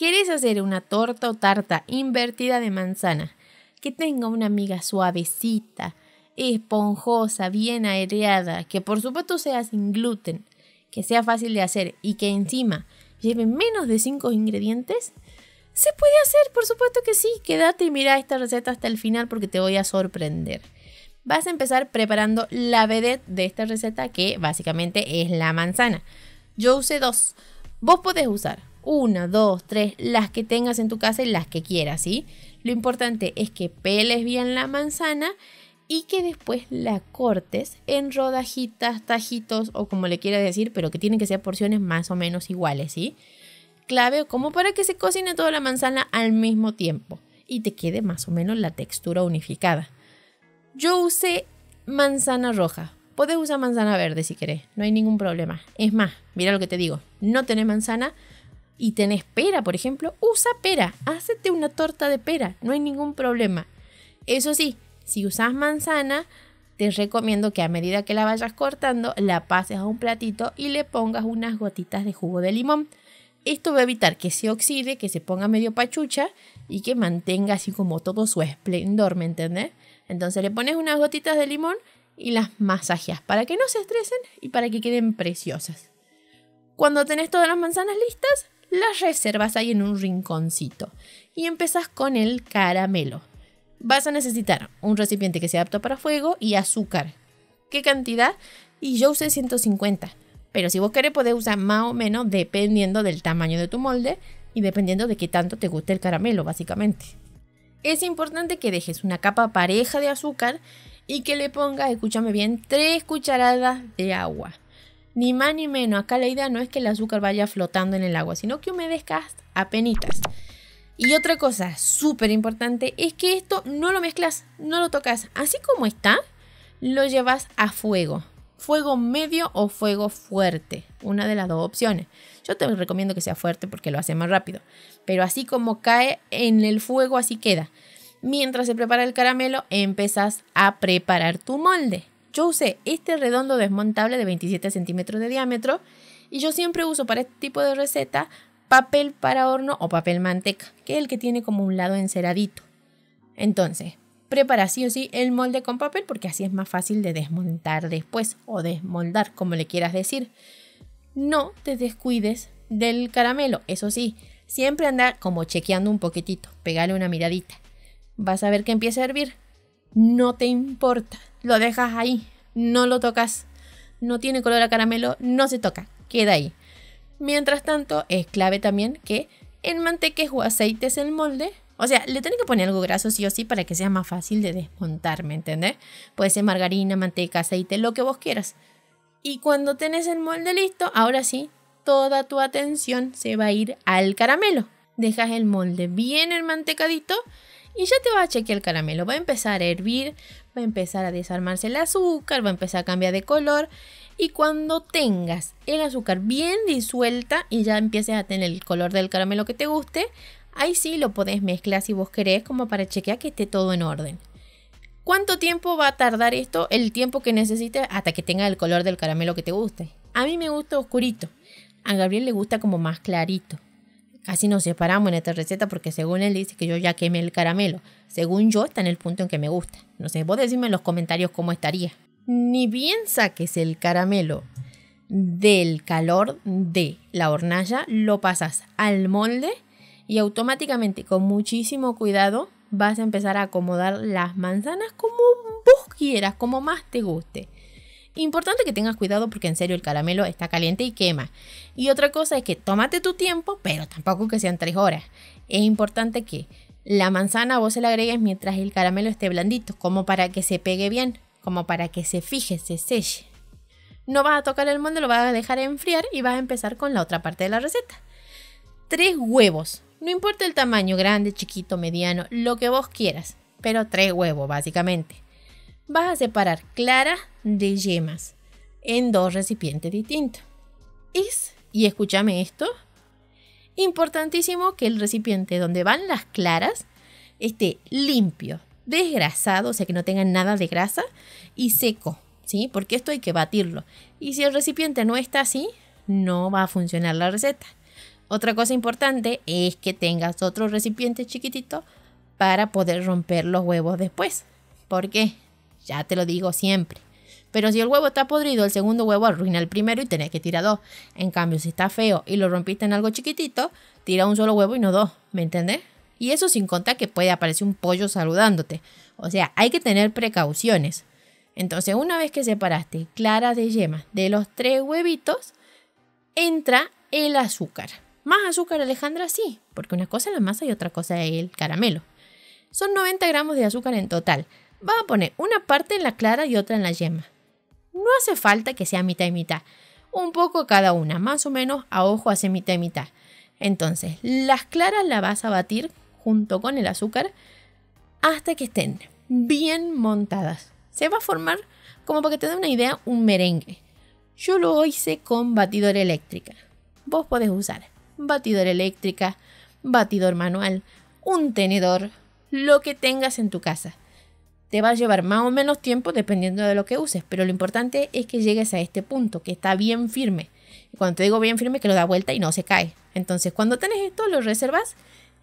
¿Quieres hacer una torta o tarta invertida de manzana? Que tenga una miga suavecita, esponjosa, bien aireada, que por supuesto sea sin gluten, que sea fácil de hacer y que encima lleve menos de 5 ingredientes? Se puede hacer, por supuesto que sí. Quédate y mira esta receta hasta el final porque te voy a sorprender. Vas a empezar preparando la vedette de esta receta que básicamente es la manzana. Yo usé dos. Vos podés usar una, dos, tres, las que tengas en tu casa y las que quieras, ¿sí? Lo importante es que peles bien la manzana y que después la cortes en rodajitas, tajitos o como le quiera decir, pero que tienen que ser porciones más o menos iguales, ¿sí? Clave como para que se cocine toda la manzana al mismo tiempo y te quede más o menos la textura unificada. Yo usé manzana roja. Puedes usar manzana verde si querés, no hay ningún problema. Es más, mira lo que te digo, no tenés manzana, y tenés pera, por ejemplo, usa pera, hácete una torta de pera, no hay ningún problema. Eso sí, si usas manzana, te recomiendo que a medida que la vayas cortando, la pases a un platito y le pongas unas gotitas de jugo de limón. Esto va a evitar que se oxide, que se ponga medio pachucha y que mantenga así como todo su esplendor, ¿me entendés? Entonces le pones unas gotitas de limón y las masajeas para que no se estresen y para que queden preciosas. Cuando tenés todas las manzanas listas, las reservas ahí en un rinconcito. Y empezas con el caramelo. Vas a necesitar un recipiente que se apto para fuego y azúcar. ¿Qué cantidad? Y yo usé 150. Pero si vos querés podés usar más o menos dependiendo del tamaño de tu molde y dependiendo de qué tanto te guste el caramelo, básicamente. Es importante que dejes una capa pareja de azúcar y que le pongas, escúchame bien, 3 cucharadas de agua. Ni más ni menos, acá la idea no es que el azúcar vaya flotando en el agua, sino que humedezcas a penitas. Y otra cosa súper importante es que esto no lo mezclas, no lo tocas. Así como está, lo llevas a fuego. Fuego medio o fuego fuerte, una de las dos opciones. Yo te recomiendo que sea fuerte porque lo hace más rápido. Pero así como cae en el fuego, así queda. Mientras se prepara el caramelo, empiezas a preparar tu molde. Yo usé este redondo desmontable de 27 centímetros de diámetro y yo siempre uso para este tipo de receta papel para horno o papel manteca, que es el que tiene como un lado enceradito. Entonces, prepara sí o sí el molde con papel porque así es más fácil de desmontar después o desmoldar, como le quieras decir. No te descuides del caramelo, eso sí, siempre anda como chequeando un poquitito, pegale una miradita. Vas a ver que empieza a hervir no te importa, lo dejas ahí, no lo tocas, no tiene color a caramelo, no se toca, queda ahí. Mientras tanto, es clave también que manteques o aceites el molde. O sea, le tenés que poner algo graso sí o sí para que sea más fácil de desmontar, ¿me entendés? Puede ser margarina, manteca, aceite, lo que vos quieras. Y cuando tenés el molde listo, ahora sí, toda tu atención se va a ir al caramelo. Dejas el molde bien mantecadito y ya te va a chequear el caramelo, va a empezar a hervir, va a empezar a desarmarse el azúcar, va a empezar a cambiar de color. Y cuando tengas el azúcar bien disuelta y ya empieces a tener el color del caramelo que te guste, ahí sí lo podés mezclar si vos querés como para chequear que esté todo en orden. ¿Cuánto tiempo va a tardar esto? El tiempo que necesites hasta que tenga el color del caramelo que te guste. A mí me gusta oscurito. A Gabriel le gusta como más clarito. Casi nos separamos en esta receta porque según él dice que yo ya quemé el caramelo. Según yo está en el punto en que me gusta. No sé, vos decime en los comentarios cómo estaría. Ni bien saques el caramelo del calor de la hornalla, lo pasas al molde y automáticamente con muchísimo cuidado vas a empezar a acomodar las manzanas como vos quieras, como más te guste importante que tengas cuidado porque en serio el caramelo está caliente y quema. Y otra cosa es que tómate tu tiempo, pero tampoco que sean tres horas. Es importante que la manzana vos se la agregues mientras el caramelo esté blandito, como para que se pegue bien, como para que se fije, se selle. No vas a tocar el molde, lo vas a dejar enfriar y vas a empezar con la otra parte de la receta. Tres huevos. No importa el tamaño, grande, chiquito, mediano, lo que vos quieras, pero tres huevos básicamente vas a separar claras de yemas en dos recipientes distintos. y escúchame esto, importantísimo que el recipiente donde van las claras esté limpio, desgrasado, o sea que no tenga nada de grasa, y seco, ¿sí? Porque esto hay que batirlo. Y si el recipiente no está así, no va a funcionar la receta. Otra cosa importante es que tengas otro recipiente chiquitito para poder romper los huevos después. ¿Por qué? Ya te lo digo siempre. Pero si el huevo está podrido, el segundo huevo arruina el primero y tenés que tirar dos. En cambio, si está feo y lo rompiste en algo chiquitito, tira un solo huevo y no dos. ¿Me entendés? Y eso sin contar que puede aparecer un pollo saludándote. O sea, hay que tener precauciones. Entonces, una vez que separaste claras de yema de los tres huevitos, entra el azúcar. Más azúcar, Alejandra, sí, porque una cosa es la masa y otra cosa es el caramelo. Son 90 gramos de azúcar en total. Vas a poner una parte en la clara y otra en la yema. No hace falta que sea mitad y mitad. Un poco cada una, más o menos a ojo hace mitad y mitad. Entonces, las claras las vas a batir junto con el azúcar hasta que estén bien montadas. Se va a formar, como para que te dé una idea, un merengue. Yo lo hice con batidora eléctrica. Vos podés usar batidora eléctrica, batidor manual, un tenedor, lo que tengas en tu casa te va a llevar más o menos tiempo dependiendo de lo que uses, pero lo importante es que llegues a este punto, que está bien firme. Y cuando te digo bien firme, que lo da vuelta y no se cae. Entonces, cuando tenés esto, lo reservas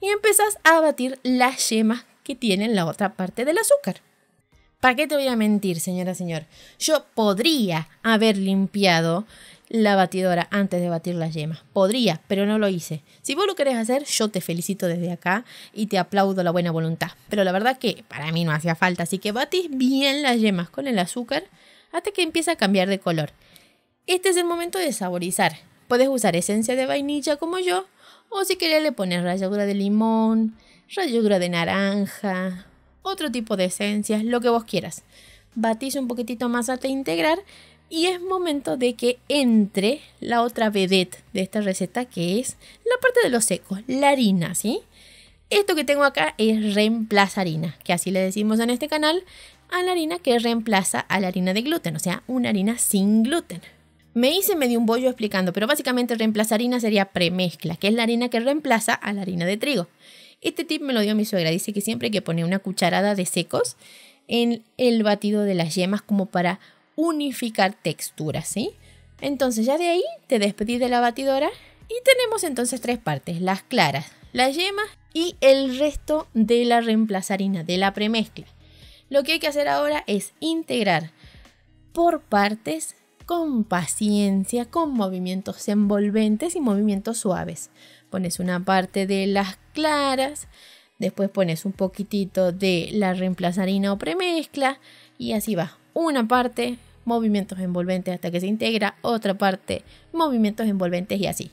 y empezás a batir las yemas que tienen la otra parte del azúcar. ¿Para qué te voy a mentir, señora, señor? Yo podría haber limpiado la batidora antes de batir las yemas. Podría, pero no lo hice. Si vos lo querés hacer, yo te felicito desde acá y te aplaudo la buena voluntad. Pero la verdad que para mí no hacía falta, así que batís bien las yemas con el azúcar hasta que empieza a cambiar de color. Este es el momento de saborizar. Puedes usar esencia de vainilla como yo, o si querés le pones ralladura de limón, ralladura de naranja, otro tipo de esencias, lo que vos quieras. Batís un poquitito más hasta integrar y es momento de que entre la otra vedette de esta receta, que es la parte de los secos, la harina, ¿sí? Esto que tengo acá es reemplazarina, que así le decimos en este canal, a la harina que reemplaza a la harina de gluten, o sea, una harina sin gluten. Me hice medio un bollo explicando, pero básicamente reemplazarina sería premezcla, que es la harina que reemplaza a la harina de trigo. Este tip me lo dio mi suegra, dice que siempre hay que poner una cucharada de secos en el batido de las yemas como para unificar texturas, ¿sí? Entonces ya de ahí te despedís de la batidora y tenemos entonces tres partes, las claras, las yemas y el resto de la reemplazarina, de la premezcla. Lo que hay que hacer ahora es integrar por partes con paciencia, con movimientos envolventes y movimientos suaves. Pones una parte de las claras, después pones un poquitito de la reemplazarina o premezcla y así va. Una parte, movimientos envolventes hasta que se integra otra parte, movimientos envolventes y así.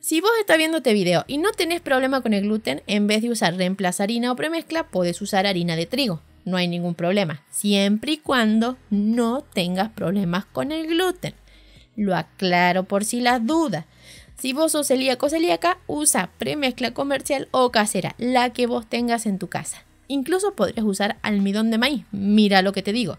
Si vos estás viendo este video y no tenés problema con el gluten, en vez de usar reemplazar harina o premezcla, podés usar harina de trigo. No hay ningún problema, siempre y cuando no tengas problemas con el gluten. Lo aclaro por si las dudas. Si vos sos celíaco o celíaca, usa premezcla comercial o casera, la que vos tengas en tu casa. Incluso podrías usar almidón de maíz, mira lo que te digo.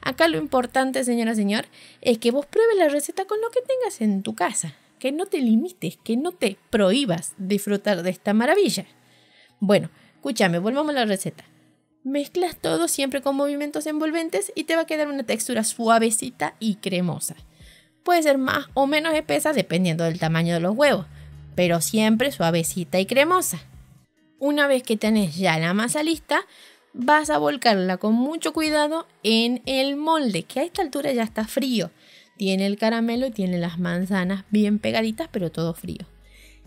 Acá lo importante, señora, señor, es que vos pruebes la receta con lo que tengas en tu casa, que no te limites, que no te prohíbas disfrutar de esta maravilla. Bueno, escúchame, volvamos a la receta. Mezclas todo siempre con movimientos envolventes y te va a quedar una textura suavecita y cremosa. Puede ser más o menos espesa dependiendo del tamaño de los huevos, pero siempre suavecita y cremosa. Una vez que tenés ya la masa lista, vas a volcarla con mucho cuidado en el molde, que a esta altura ya está frío. Tiene el caramelo y tiene las manzanas bien pegaditas, pero todo frío.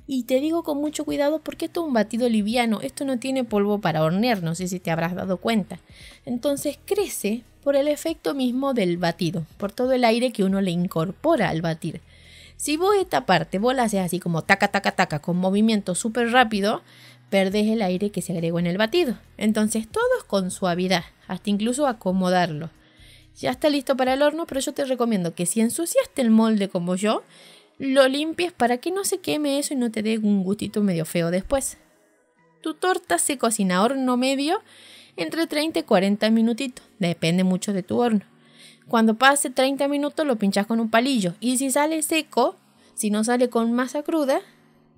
Y te digo con mucho cuidado porque esto es un batido liviano, esto no tiene polvo para hornear, no sé si te habrás dado cuenta. Entonces crece por el efecto mismo del batido, por todo el aire que uno le incorpora al batir. Si vos esta parte, vos la haces así como taca, taca, taca, con movimiento súper rápido, perdés el aire que se agregó en el batido. Entonces todo es con suavidad, hasta incluso acomodarlo. Ya está listo para el horno, pero yo te recomiendo que si ensuciaste el molde como yo, lo limpies para que no se queme eso y no te dé un gustito medio feo después. Tu torta se cocina a horno medio entre 30 y 40 minutitos, depende mucho de tu horno. Cuando pase 30 minutos lo pinchas con un palillo y si sale seco, si no sale con masa cruda,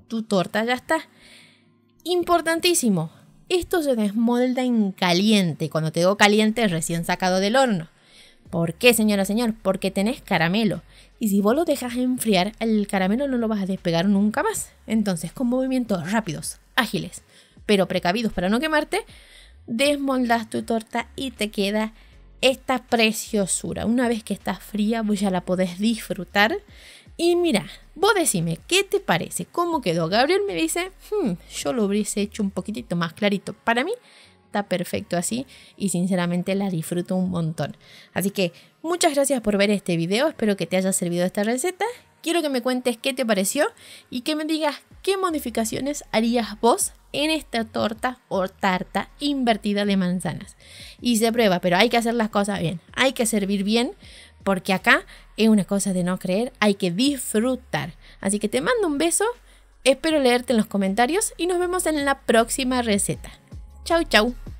tu torta ya está. Importantísimo, esto se desmolda en caliente, cuando te digo caliente recién sacado del horno. ¿Por qué, señora, señor? Porque tenés caramelo. Y si vos lo dejas enfriar, el caramelo no lo vas a despegar nunca más. Entonces, con movimientos rápidos, ágiles, pero precavidos para no quemarte, desmoldas tu torta y te queda esta preciosura. Una vez que está fría, ya la podés disfrutar y mira, vos decime, ¿qué te parece? ¿Cómo quedó? Gabriel me dice, hmm, yo lo hubiese hecho un poquitito más clarito. Para mí está perfecto así y sinceramente la disfruto un montón. Así que muchas gracias por ver este video, espero que te haya servido esta receta. Quiero que me cuentes qué te pareció y que me digas qué modificaciones harías vos en esta torta o tarta invertida de manzanas. Y se prueba, pero hay que hacer las cosas bien, hay que servir bien porque acá es una cosa de no creer, hay que disfrutar. Así que te mando un beso, espero leerte en los comentarios y nos vemos en la próxima receta. Chau, chau.